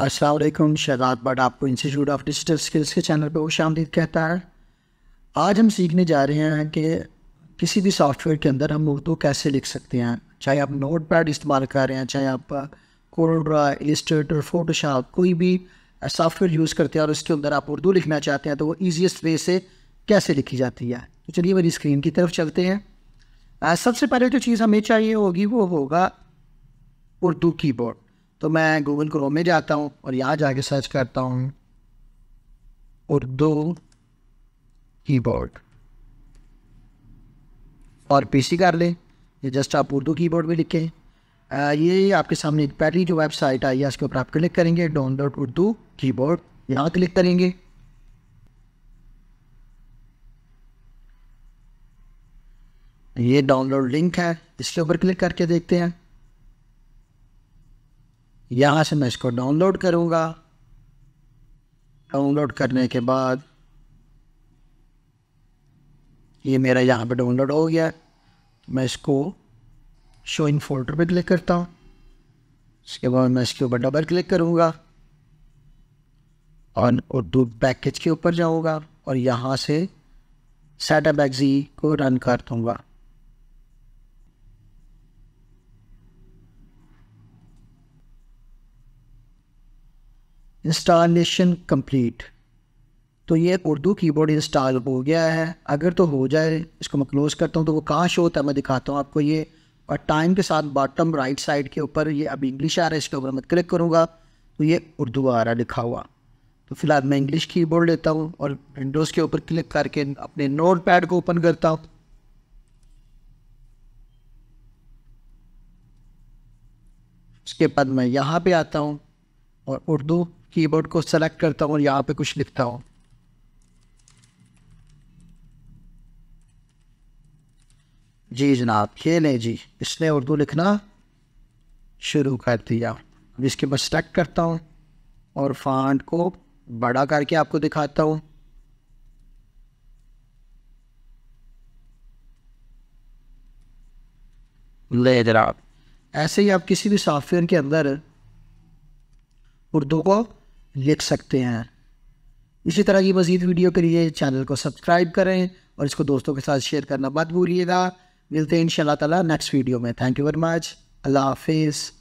असलकुम शहजाद बट आपको institute of digital skills के चैनल पर खुश आमदीद कहता है आज हम सीखने जा रहे हैं कि किसी भी सॉफ्टवेयर के अंदर हम उर्दू कैसे लिख सकते हैं चाहे आप नोट पैड इस्तेमाल कर रहे हैं चाहे आप कोल्ड्रा इलिस्ट्रेटर फोटोशॉप कोई भी सॉफ्टवेयर यूज़ करते हैं और उसके अंदर आप उर्दू लिखना चाहते हैं तो वो ईजिएस्ट वे से कैसे लिखी जाती है तो चलिए मेरी स्क्रीन की तरफ चलते हैं सबसे पहले जो चीज़ हमें चाहिए होगी वो होगा उर्दू कीबोर्ड तो मैं गूगल क्रोम में जाता हूँ और यहाँ जाके सर्च करता हूँ उर्दू कीबोर्ड और पीसी कर लें ये जस्ट आप उर्दू कीबोर्ड में लिखें ये आपके सामने एक पहली जो वेबसाइट आई है इसके ऊपर आप क्लिक करेंगे डाउनलोड उर्दू कीबोर्ड यहाँ क्लिक करेंगे ये डाउनलोड लिंक है इसके ऊपर क्लिक करके देखते हैं यहाँ से मैं इसको डाउनलोड करूँगा डाउनलोड करने के बाद ये मेरा यहाँ पे डाउनलोड हो गया मैं इसको शो इन फोल्डर पे क्लिक करता हूँ इसके बाद मैं इसके ऊपर डबल क्लिक करूँगा और उर्दू पैकेज के ऊपर जाऊँगा और यहाँ से सेटअप एक्जी को रन कर दूँगा इंस्टॉलेशन कंप्लीट तो ये उर्दू कीबोर्ड इंस्टॉल हो गया है अगर तो हो जाए इसको मैं क्लोज़ करता हूँ तो वो कहाँ शो होता है मैं दिखाता हूँ आपको ये और टाइम के साथ बॉटम राइट साइड के ऊपर ये अब इंग्लिश आ रहा है इसके ऊपर मैं क्लिक करूँगा तो ये उर्दू आ रहा है लिखा हुआ तो फिलहाल मैं इंग्लिश कीबोर्ड लेता हूँ और विंडोज़ के ऊपर क्लिक करके अपने नोट पैड को ओपन करता हूँ उसके बाद मैं यहाँ पे आता हूँ और उर्दू कीबोर्ड को सेलेक्ट करता हूँ और यहाँ पे कुछ लिखता हूँ जी जनाब ये लें जी इसने उर्दू लिखना शुरू कर दिया अब इसके बस सेलेक्ट करता हूँ और फांड को बड़ा करके आपको दिखाता हूँ ले जनाब ऐसे ही आप किसी भी सॉफ्टवेयर के अंदर उर्दू को लिख सकते हैं इसी तरह की मज़ीद वीडियो के लिए चैनल को सब्सक्राइब करें और इसको दोस्तों के साथ शेयर करना मत भूलिएगा मिलते हैं इन ताला नेक्स्ट वीडियो में थैंक यू वेरी मच अल्लाह हाफिज़